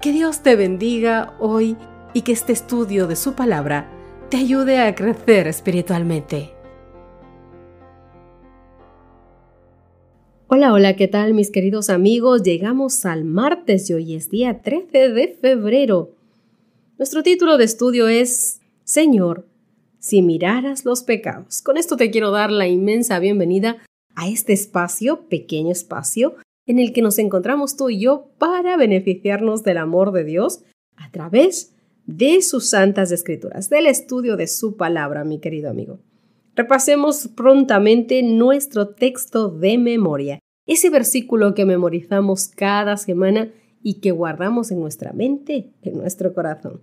Que Dios te bendiga hoy y que este estudio de su palabra te ayude a crecer espiritualmente. Hola, hola, ¿qué tal mis queridos amigos? Llegamos al martes y hoy es día 13 de febrero. Nuestro título de estudio es Señor, si miraras los pecados. Con esto te quiero dar la inmensa bienvenida a este espacio, pequeño espacio, en el que nos encontramos tú y yo para beneficiarnos del amor de Dios a través de sus santas escrituras, del estudio de su palabra, mi querido amigo. Repasemos prontamente nuestro texto de memoria, ese versículo que memorizamos cada semana y que guardamos en nuestra mente, en nuestro corazón.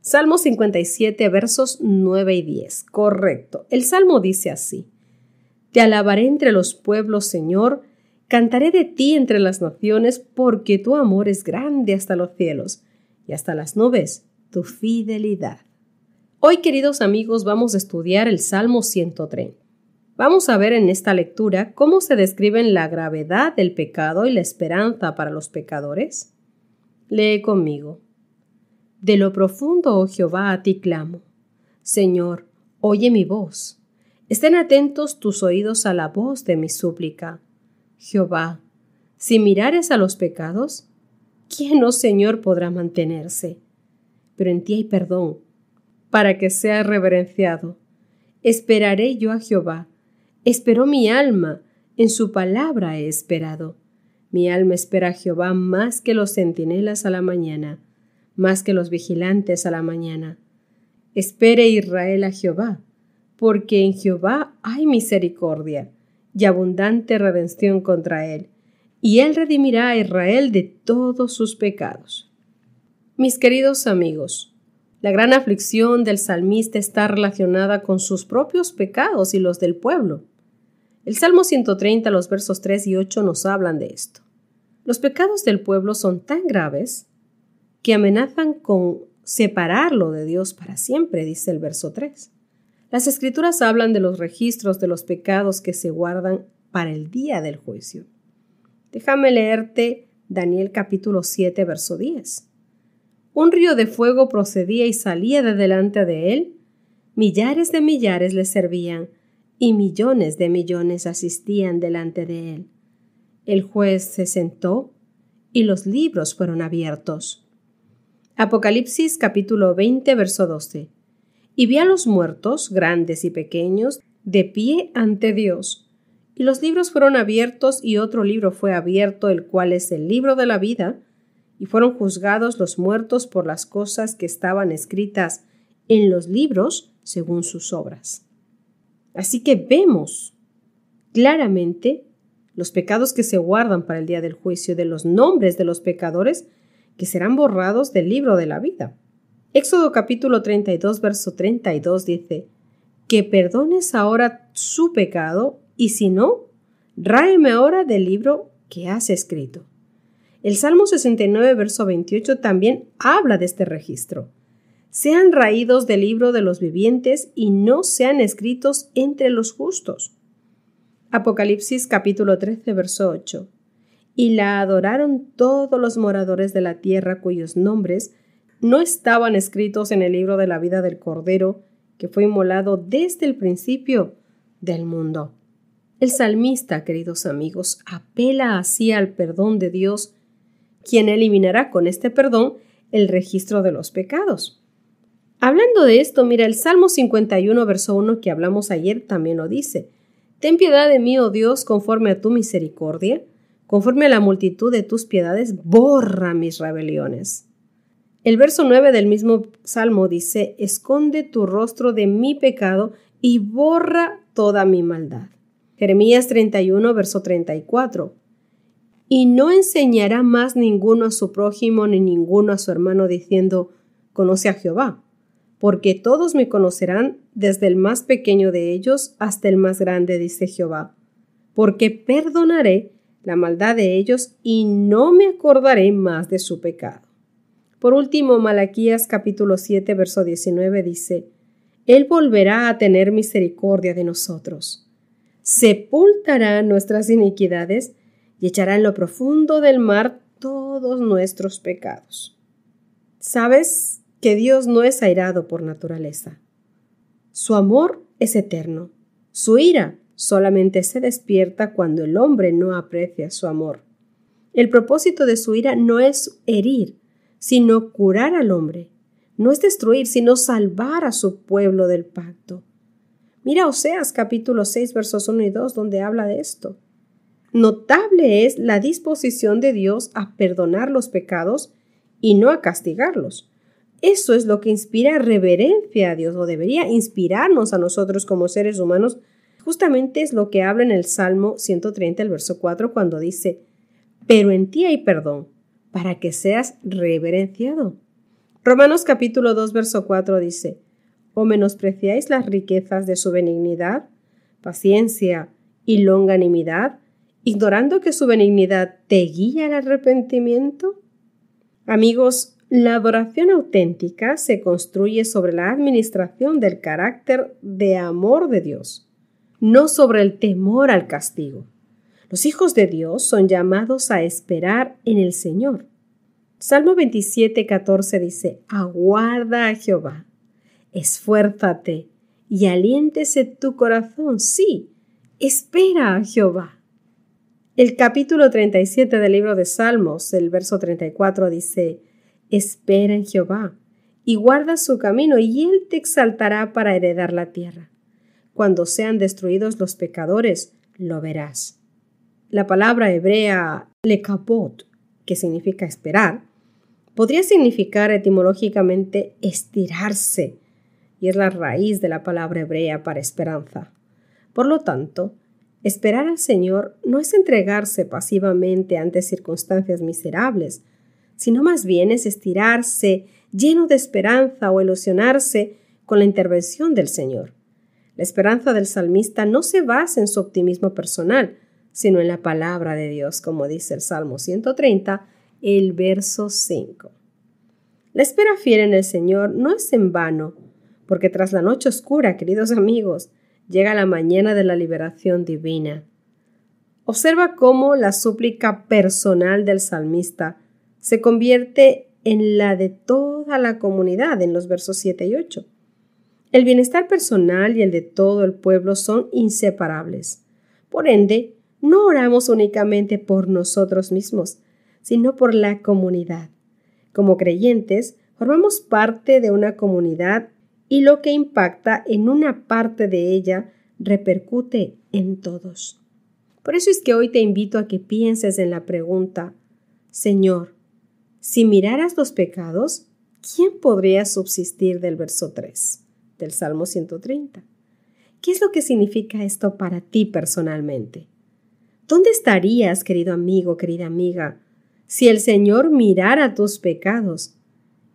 Salmo 57, versos 9 y 10. Correcto. El Salmo dice así. Te alabaré entre los pueblos, Señor, Cantaré de ti entre las naciones, porque tu amor es grande hasta los cielos y hasta las nubes, tu fidelidad. Hoy, queridos amigos, vamos a estudiar el Salmo 103. Vamos a ver en esta lectura cómo se describen la gravedad del pecado y la esperanza para los pecadores. Lee conmigo. De lo profundo, oh Jehová, a ti clamo. Señor, oye mi voz. Estén atentos tus oídos a la voz de mi súplica Jehová, si mirares a los pecados, ¿quién, oh Señor, podrá mantenerse? Pero en ti hay perdón, para que sea reverenciado. Esperaré yo a Jehová. Esperó mi alma, en su palabra he esperado. Mi alma espera a Jehová más que los centinelas a la mañana, más que los vigilantes a la mañana. Espere Israel a Jehová, porque en Jehová hay misericordia y abundante redención contra él, y él redimirá a Israel de todos sus pecados. Mis queridos amigos, la gran aflicción del salmista está relacionada con sus propios pecados y los del pueblo. El Salmo 130, los versos 3 y 8 nos hablan de esto. Los pecados del pueblo son tan graves que amenazan con separarlo de Dios para siempre, dice el verso 3. Las escrituras hablan de los registros de los pecados que se guardan para el día del juicio. Déjame leerte Daniel capítulo 7, verso 10. Un río de fuego procedía y salía de delante de él. Millares de millares le servían y millones de millones asistían delante de él. El juez se sentó y los libros fueron abiertos. Apocalipsis capítulo 20, verso 12 y vi a los muertos, grandes y pequeños, de pie ante Dios. Y los libros fueron abiertos y otro libro fue abierto, el cual es el libro de la vida, y fueron juzgados los muertos por las cosas que estaban escritas en los libros según sus obras. Así que vemos claramente los pecados que se guardan para el día del juicio de los nombres de los pecadores que serán borrados del libro de la vida. Éxodo capítulo 32, verso 32 dice, que perdones ahora su pecado y si no, ráeme ahora del libro que has escrito. El Salmo 69, verso 28 también habla de este registro. Sean raídos del libro de los vivientes y no sean escritos entre los justos. Apocalipsis capítulo 13, verso 8. Y la adoraron todos los moradores de la tierra cuyos nombres no estaban escritos en el libro de la vida del Cordero que fue inmolado desde el principio del mundo. El salmista, queridos amigos, apela así al perdón de Dios, quien eliminará con este perdón el registro de los pecados. Hablando de esto, mira, el Salmo 51, verso 1 que hablamos ayer también lo dice. Ten piedad de mí, oh Dios, conforme a tu misericordia, conforme a la multitud de tus piedades, borra mis rebeliones. El verso 9 del mismo salmo dice, Esconde tu rostro de mi pecado y borra toda mi maldad. Jeremías 31, verso 34. Y no enseñará más ninguno a su prójimo ni ninguno a su hermano diciendo, Conoce a Jehová, porque todos me conocerán desde el más pequeño de ellos hasta el más grande, dice Jehová, porque perdonaré la maldad de ellos y no me acordaré más de su pecado. Por último, Malaquías capítulo 7, verso 19 dice, Él volverá a tener misericordia de nosotros. Sepultará nuestras iniquidades y echará en lo profundo del mar todos nuestros pecados. ¿Sabes que Dios no es airado por naturaleza? Su amor es eterno. Su ira solamente se despierta cuando el hombre no aprecia su amor. El propósito de su ira no es herir, sino curar al hombre. No es destruir, sino salvar a su pueblo del pacto. Mira Oseas capítulo 6 versos 1 y 2 donde habla de esto. Notable es la disposición de Dios a perdonar los pecados y no a castigarlos. Eso es lo que inspira reverencia a Dios o debería inspirarnos a nosotros como seres humanos. Justamente es lo que habla en el Salmo 130, el verso 4, cuando dice, pero en ti hay perdón, para que seas reverenciado. Romanos capítulo 2, verso 4 dice, ¿O menospreciáis las riquezas de su benignidad, paciencia y longanimidad, ignorando que su benignidad te guía al arrepentimiento? Amigos, la adoración auténtica se construye sobre la administración del carácter de amor de Dios, no sobre el temor al castigo. Los hijos de Dios son llamados a esperar en el Señor. Salmo 27, 14 dice, Aguarda a Jehová, esfuérzate y aliéntese tu corazón, sí, espera a Jehová. El capítulo 37 del libro de Salmos, el verso 34 dice, Espera en Jehová y guarda su camino y él te exaltará para heredar la tierra. Cuando sean destruidos los pecadores, lo verás. La palabra hebrea lekapot, que significa esperar, podría significar etimológicamente estirarse, y es la raíz de la palabra hebrea para esperanza. Por lo tanto, esperar al Señor no es entregarse pasivamente ante circunstancias miserables, sino más bien es estirarse lleno de esperanza o ilusionarse con la intervención del Señor. La esperanza del salmista no se basa en su optimismo personal, sino en la palabra de Dios, como dice el Salmo 130, el verso 5. La espera fiel en el Señor no es en vano, porque tras la noche oscura, queridos amigos, llega la mañana de la liberación divina. Observa cómo la súplica personal del salmista se convierte en la de toda la comunidad en los versos 7 y 8. El bienestar personal y el de todo el pueblo son inseparables. Por ende, no oramos únicamente por nosotros mismos, sino por la comunidad. Como creyentes, formamos parte de una comunidad y lo que impacta en una parte de ella repercute en todos. Por eso es que hoy te invito a que pienses en la pregunta, Señor, si miraras los pecados, ¿quién podría subsistir del verso 3 del Salmo 130? ¿Qué es lo que significa esto para ti personalmente? ¿Dónde estarías, querido amigo, querida amiga, si el Señor mirara tus pecados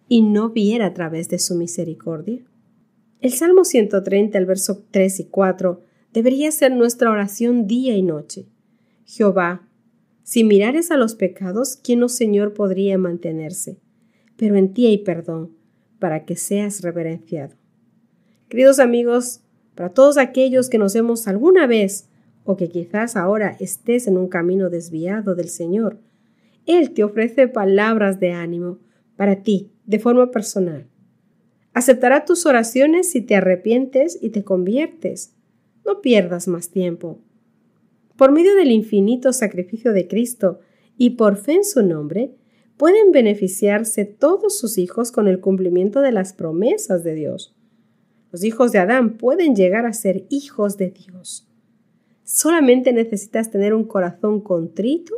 y no viera a través de su misericordia? El Salmo 130, el verso 3 y 4, debería ser nuestra oración día y noche. Jehová, si mirares a los pecados, ¿quién, o oh Señor, podría mantenerse? Pero en ti hay perdón, para que seas reverenciado. Queridos amigos, para todos aquellos que nos hemos alguna vez o que quizás ahora estés en un camino desviado del Señor. Él te ofrece palabras de ánimo para ti, de forma personal. Aceptará tus oraciones si te arrepientes y te conviertes. No pierdas más tiempo. Por medio del infinito sacrificio de Cristo y por fe en su nombre, pueden beneficiarse todos sus hijos con el cumplimiento de las promesas de Dios. Los hijos de Adán pueden llegar a ser hijos de Dios. Solamente necesitas tener un corazón contrito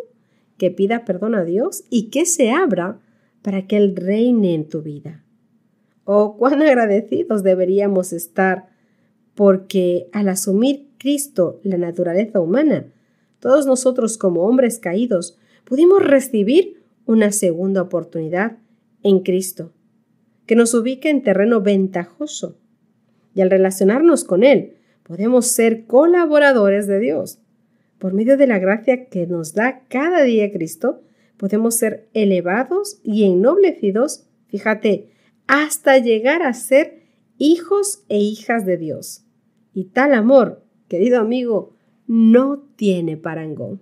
que pida perdón a Dios y que se abra para que Él reine en tu vida. Oh, cuán agradecidos deberíamos estar, porque al asumir Cristo la naturaleza humana, todos nosotros como hombres caídos pudimos recibir una segunda oportunidad en Cristo, que nos ubique en terreno ventajoso. Y al relacionarnos con Él, podemos ser colaboradores de Dios. Por medio de la gracia que nos da cada día Cristo, podemos ser elevados y ennoblecidos, fíjate, hasta llegar a ser hijos e hijas de Dios. Y tal amor, querido amigo, no tiene parangón.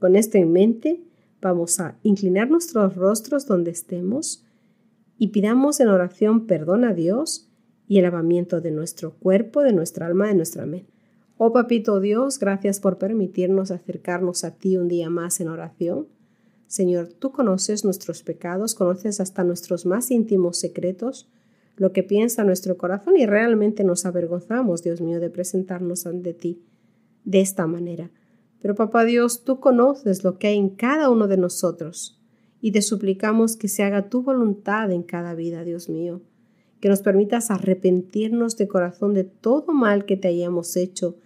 Con esto en mente, vamos a inclinar nuestros rostros donde estemos y pidamos en oración perdón a Dios y el lavamiento de nuestro cuerpo, de nuestra alma, de nuestra mente. Oh Papito Dios, gracias por permitirnos acercarnos a ti un día más en oración. Señor, tú conoces nuestros pecados, conoces hasta nuestros más íntimos secretos, lo que piensa nuestro corazón y realmente nos avergonzamos, Dios mío, de presentarnos ante ti de esta manera. Pero Papá Dios, tú conoces lo que hay en cada uno de nosotros y te suplicamos que se haga tu voluntad en cada vida, Dios mío que nos permitas arrepentirnos de corazón de todo mal que te hayamos hecho,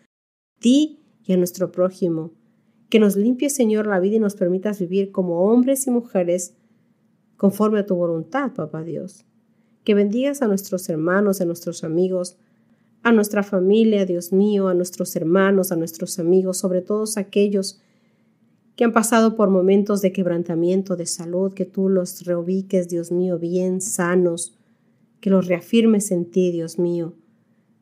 a ti y a nuestro prójimo. Que nos limpie, Señor, la vida y nos permitas vivir como hombres y mujeres conforme a tu voluntad, Papá Dios. Que bendigas a nuestros hermanos, a nuestros amigos, a nuestra familia, Dios mío, a nuestros hermanos, a nuestros amigos, sobre todos aquellos que han pasado por momentos de quebrantamiento de salud, que tú los reubiques, Dios mío, bien sanos, que los reafirmes en ti, Dios mío.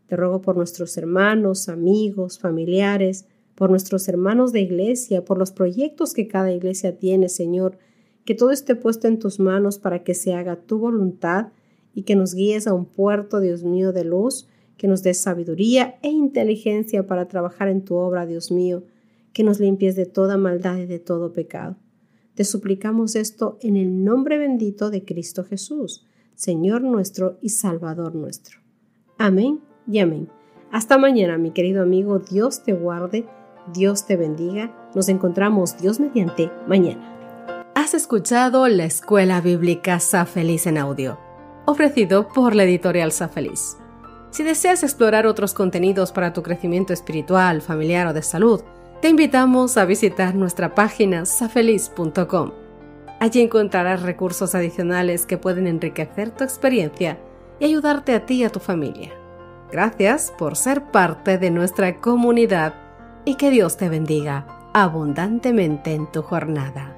Te ruego por nuestros hermanos, amigos, familiares, por nuestros hermanos de iglesia, por los proyectos que cada iglesia tiene, Señor, que todo esté puesto en tus manos para que se haga tu voluntad y que nos guíes a un puerto, Dios mío, de luz, que nos des sabiduría e inteligencia para trabajar en tu obra, Dios mío, que nos limpies de toda maldad y de todo pecado. Te suplicamos esto en el nombre bendito de Cristo Jesús. Señor nuestro y Salvador nuestro. Amén y amén. Hasta mañana, mi querido amigo, Dios te guarde, Dios te bendiga. Nos encontramos Dios mediante mañana. Has escuchado la Escuela Bíblica Sa en audio, ofrecido por la editorial SaFeliz. Si deseas explorar otros contenidos para tu crecimiento espiritual, familiar o de salud, te invitamos a visitar nuestra página safeliz.com. Allí encontrarás recursos adicionales que pueden enriquecer tu experiencia y ayudarte a ti y a tu familia. Gracias por ser parte de nuestra comunidad y que Dios te bendiga abundantemente en tu jornada.